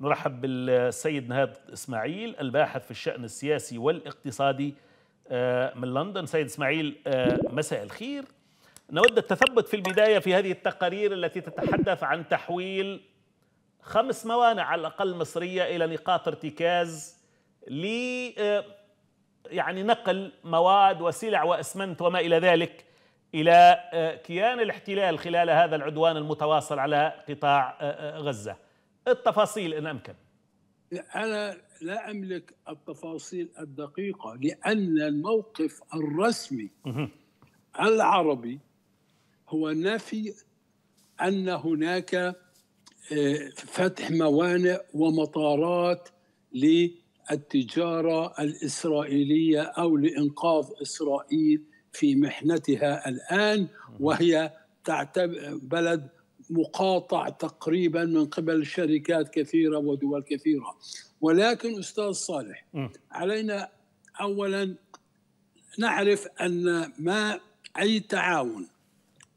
نرحب بالسيد نهاد اسماعيل الباحث في الشان السياسي والاقتصادي آه، من لندن سيد اسماعيل آه، مساء الخير نود التثبت في البدايه في هذه التقارير التي تتحدث عن تحويل خمس موانع على الاقل مصريه الى نقاط ارتكاز ل آه، يعني نقل مواد وسلع واسمنت وما الى ذلك الى كيان الاحتلال خلال هذا العدوان المتواصل على قطاع غزه. التفاصيل إن أمكن أنا لا أملك التفاصيل الدقيقة لأن الموقف الرسمي العربي هو نفي أن هناك آه، فتح موانئ ومطارات للتجارة الإسرائيلية أو لإنقاذ إسرائيل في محنتها الآن وهي تعتبر بلد مقاطع تقريبا من قبل شركات كثيرة ودول كثيرة ولكن أستاذ صالح علينا أولا نعرف أن ما أي تعاون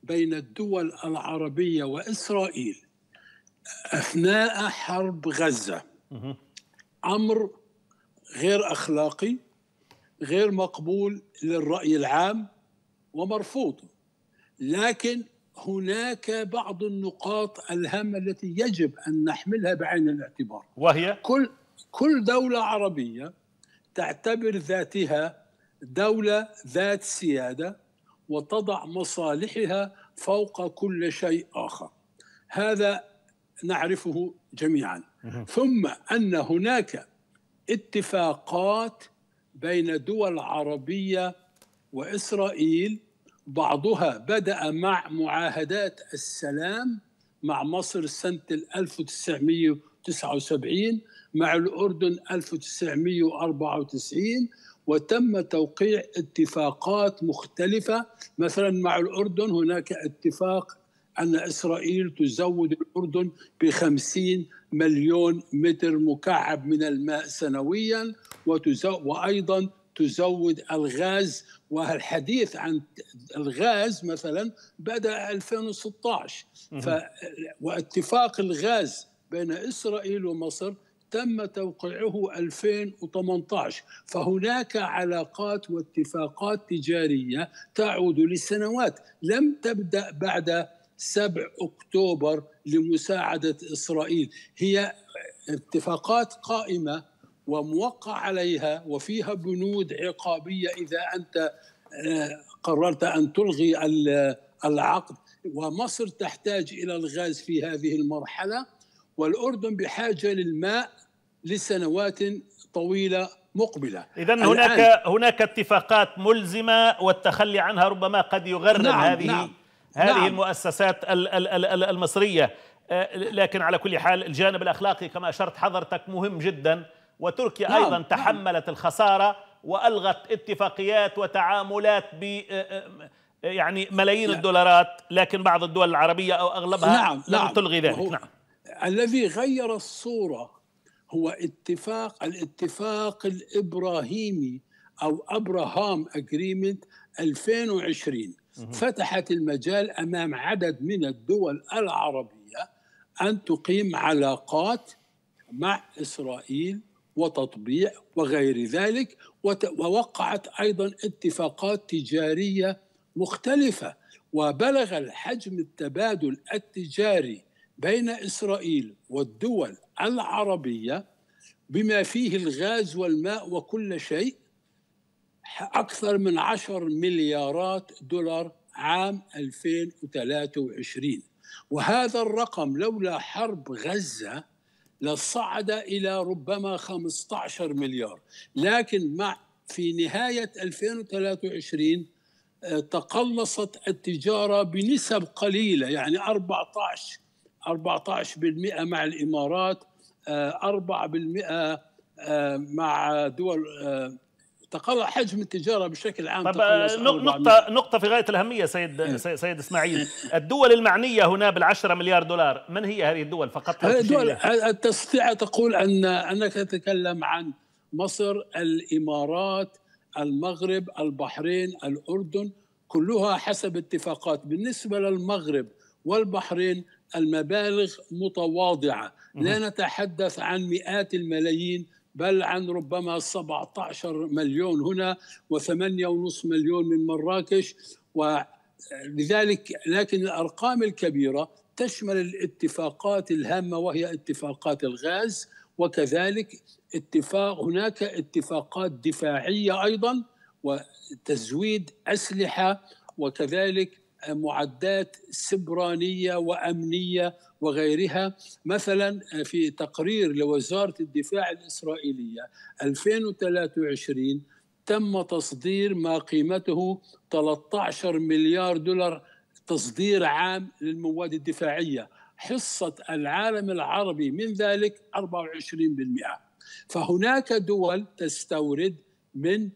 بين الدول العربية وإسرائيل أثناء حرب غزة أمر غير أخلاقي غير مقبول للرأي العام ومرفوض لكن هناك بعض النقاط الهامه التي يجب ان نحملها بعين الاعتبار وهي كل كل دوله عربيه تعتبر ذاتها دوله ذات سياده وتضع مصالحها فوق كل شيء اخر هذا نعرفه جميعا ثم ان هناك اتفاقات بين دول عربيه واسرائيل بعضها بدأ مع معاهدات السلام مع مصر سنة 1979 مع الأردن 1994 وتم توقيع اتفاقات مختلفة مثلا مع الأردن هناك اتفاق أن إسرائيل تزود الأردن بخمسين مليون متر مكعب من الماء سنويا وتزو... وأيضا تزود الغاز والحديث عن الغاز مثلا بدا 2016 واتفاق الغاز بين اسرائيل ومصر تم توقيعه 2018 فهناك علاقات واتفاقات تجاريه تعود لسنوات لم تبدا بعد 7 اكتوبر لمساعده اسرائيل هي اتفاقات قائمه وموقع عليها وفيها بنود عقابيه اذا انت آه، قررت ان تلغي العقد ومصر تحتاج الى الغاز في هذه المرحله والاردن بحاجه للماء لسنوات طويله مقبله اذا هناك هناك اتفاقات ملزمه والتخلي عنها ربما قد يغرم نعم هذه نعم هذه نعم المؤسسات المصريه آه، لكن على كل حال الجانب الاخلاقي كما اشرت حضرتك مهم جدا وتركيا نعم. أيضا نعم. تحملت نعم. الخسارة وألغت اتفاقيات وتعاملات ب آه، آه، آه، يعني ملايين نعم. الدولارات لكن بعض الدول العربية أو أغلبها نعم. لم نعم. تلغي ذلك نعم. الذي غير الصورة هو اتفاق الاتفاق الإبراهيمي أو أبراهام أجريمنت 2020 فتحت المجال أمام عدد من الدول العربية أن تقيم علاقات مع إسرائيل وتطبيع وغير ذلك ووقعت ايضا اتفاقات تجاريه مختلفه وبلغ الحجم التبادل التجاري بين اسرائيل والدول العربيه بما فيه الغاز والماء وكل شيء اكثر من 10 مليارات دولار عام 2023 وهذا الرقم لولا حرب غزه لصعد إلى ربما 15 مليار لكن مع في نهاية 2023 آه، تقلصت التجارة بنسب قليلة يعني 14 14% مع الإمارات 4% آه، آه، مع دول تقل حجم التجاره بشكل عام طيب، آه، نقطه نقطه في غايه الاهميه سيد إيه. سيد اسماعيل الدول المعنيه هنا بال10 مليار دولار من هي هذه الدول فقط الدول تستطيع تقول ان انك تتكلم عن مصر الامارات المغرب البحرين الاردن كلها حسب اتفاقات بالنسبه للمغرب والبحرين المبالغ متواضعه لا نتحدث عن مئات الملايين بل عن ربما 17 مليون هنا و8.5 مليون من مراكش ولذلك لكن الأرقام الكبيرة تشمل الاتفاقات الهامة وهي اتفاقات الغاز وكذلك اتفاق هناك اتفاقات دفاعية أيضا وتزويد أسلحة وكذلك معدات سبرانيه وامنيه وغيرها مثلا في تقرير لوزاره الدفاع الاسرائيليه 2023 تم تصدير ما قيمته 13 مليار دولار تصدير عام للمواد الدفاعيه حصه العالم العربي من ذلك 24% فهناك دول تستورد من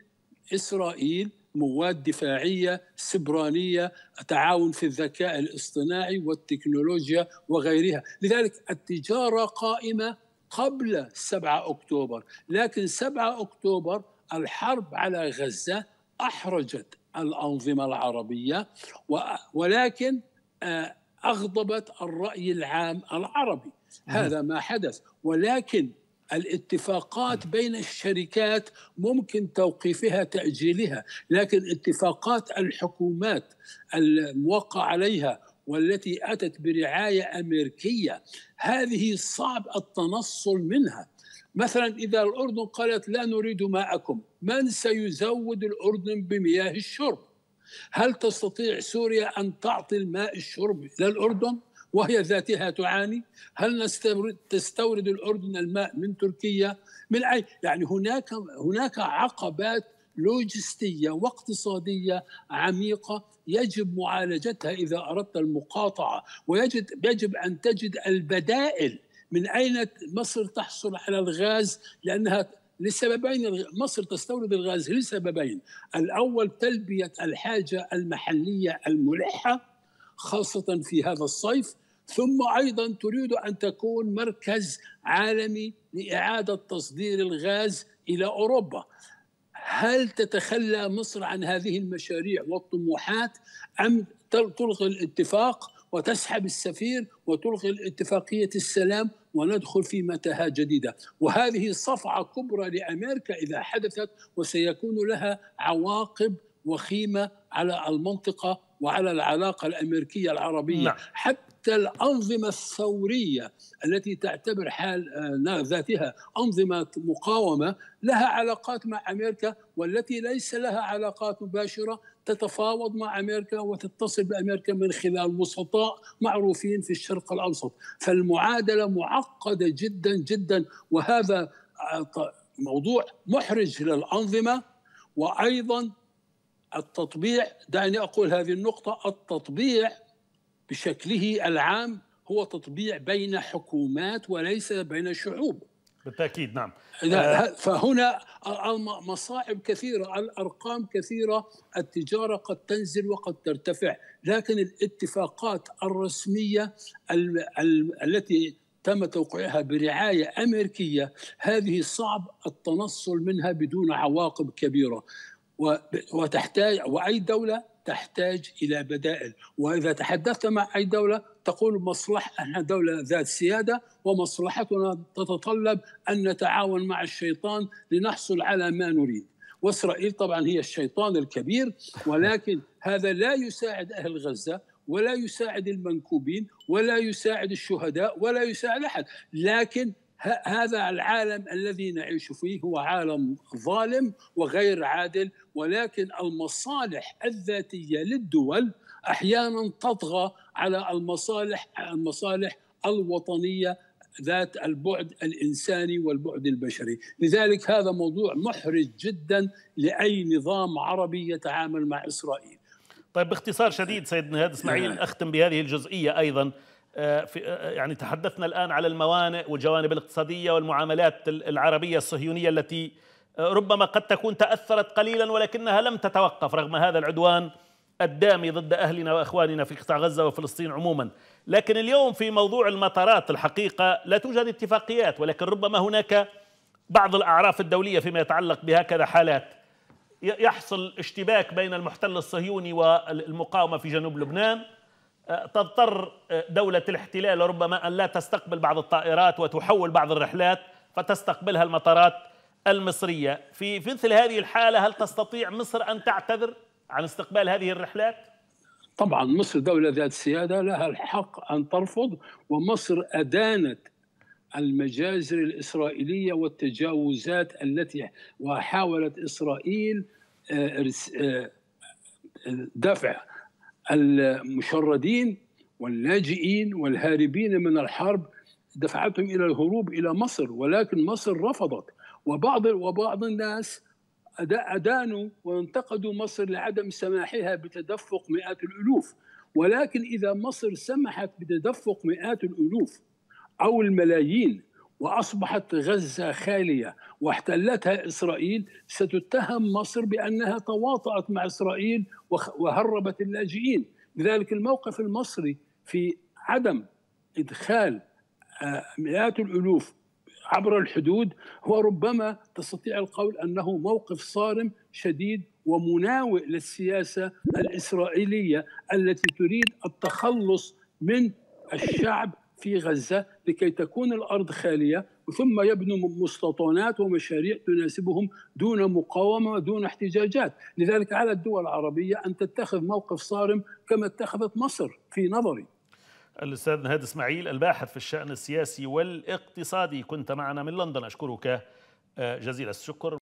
اسرائيل مواد دفاعيه سبرانيه تعاون في الذكاء الاصطناعي والتكنولوجيا وغيرها لذلك التجاره قائمه قبل 7 اكتوبر لكن 7 اكتوبر الحرب على غزه احرجت الانظمه العربيه ولكن آه، اغضبت الراي العام العربي هذا ما حدث ولكن الاتفاقات بين الشركات ممكن توقيفها تاجيلها لكن اتفاقات الحكومات الموقع عليها والتي اتت برعايه امريكيه هذه صعب التنصل منها مثلا اذا الاردن قالت لا نريد ماءكم من سيزود الاردن بمياه الشرب هل تستطيع سوريا ان تعطي الماء الشرب للاردن وهي ذاتها تعاني هل نستورد تستورد الاردن الماء من تركيا من اي يعني هناك هناك عقبات لوجستيه واقتصاديه عميقه يجب معالجتها اذا اردت المقاطعه ويجب يجب ان تجد البدائل من اين مصر تحصل على الغاز لانها لسببين مصر تستورد الغاز لسببين الاول تلبيه الحاجه المحليه الملحه خاصه في هذا الصيف ثم ايضا تريد ان تكون مركز عالمي لاعاده تصدير الغاز الى اوروبا هل تتخلى مصر عن هذه المشاريع والطموحات ام تلغي الاتفاق وتسحب السفير وتلغي الاتفاقيه السلام وندخل في متاهه جديده وهذه صفعه كبرى لامريكا اذا حدثت وسيكون لها عواقب وخيمه على المنطقه وعلى العلاقه الامريكيه العربيه نعم. حتى حتى الأنظمة الثورية التي تعتبر حال آه، ذاتها أنظمة مقاومة لها علاقات مع أمريكا والتي ليس لها علاقات مباشرة تتفاوض مع أمريكا وتتصل بأمريكا من خلال وسطاء معروفين في الشرق الأوسط فالمعادلة معقدة جدا جدا وهذا آه، موضوع محرج للأنظمة وأيضا التطبيع دعني أقول هذه النقطة التطبيع بشكله العام هو تطبيع بين حكومات وليس بين شعوب بالتاكيد نعم آه. فهنا مصاعب كثيره الارقام كثيره التجاره قد تنزل وقد ترتفع لكن الاتفاقات الرسميه التي تم توقيعها برعايه امريكيه هذه صعب التنصل منها بدون عواقب كبيره وتحتاج واي دوله تحتاج إلى بدائل وإذا تحدثت مع أي دولة تقول مصلحة أنها دولة ذات سيادة ومصلحتنا تتطلب أن نتعاون مع الشيطان لنحصل على ما نريد وإسرائيل طبعا هي الشيطان الكبير ولكن هذا لا يساعد أهل غزة ولا يساعد المنكوبين ولا يساعد الشهداء ولا يساعد أحد لكن هذا العالم الذي نعيش فيه هو عالم ظالم وغير عادل ولكن المصالح الذاتيه للدول احيانا تطغى على المصالح المصالح الوطنيه ذات البعد الانساني والبعد البشري، لذلك هذا موضوع محرج جدا لاي نظام عربي يتعامل مع اسرائيل. طيب باختصار شديد سيد نهاد اسماعيل نعم. اختم بهذه الجزئيه ايضا آه، في آه، آه، يعني تحدثنا الآن على الموانئ والجوانب الاقتصادية والمعاملات العربية الصهيونية التي ربما قد تكون تأثرت قليلا ولكنها لم تتوقف رغم هذا العدوان الدامي ضد أهلنا وإخواننا في قطاع غزة وفلسطين عموما لكن اليوم في موضوع المطارات الحقيقة لا توجد اتفاقيات ولكن ربما هناك بعض الأعراف الدولية فيما يتعلق بهكذا حالات يحصل اشتباك بين المحتل الصهيوني والمقاومة في جنوب لبنان أه، تضطر أه، دولة الاحتلال ربما أن لا تستقبل بعض الطائرات وتحول بعض الرحلات فتستقبلها المطارات المصرية في مثل هذه الحالة هل تستطيع مصر أن تعتذر عن استقبال هذه الرحلات؟ طبعا مصر دولة ذات سيادة لها الحق أن ترفض ومصر أدانت المجازر الإسرائيلية والتجاوزات التي وحاولت إسرائيل أه، دفع المشردين واللاجئين والهاربين من الحرب دفعتهم الى الهروب الى مصر ولكن مصر رفضت وبعض وبعض الناس أدانوا وانتقدوا مصر لعدم سماحها بتدفق مئات الألوف ولكن إذا مصر سمحت بتدفق مئات الألوف أو الملايين وأصبحت غزة خالية واحتلتها إسرائيل ستتهم مصر بأنها تواطأت مع إسرائيل وهربت اللاجئين لذلك الموقف المصري في عدم إدخال آه، مئات الألوف عبر الحدود هو ربما تستطيع القول أنه موقف صارم شديد ومناوئ للسياسة الإسرائيلية التي تريد التخلص من الشعب في غزة لكي تكون الأرض خالية ثم يبنوا مستوطنات ومشاريع تناسبهم دون مقاومة دون احتجاجات لذلك على الدول العربية أن تتخذ موقف صارم كما اتخذت مصر في نظري الأستاذ نهاد إسماعيل الباحث في الشأن السياسي والاقتصادي كنت معنا من لندن أشكرك آه، جزيل الشكر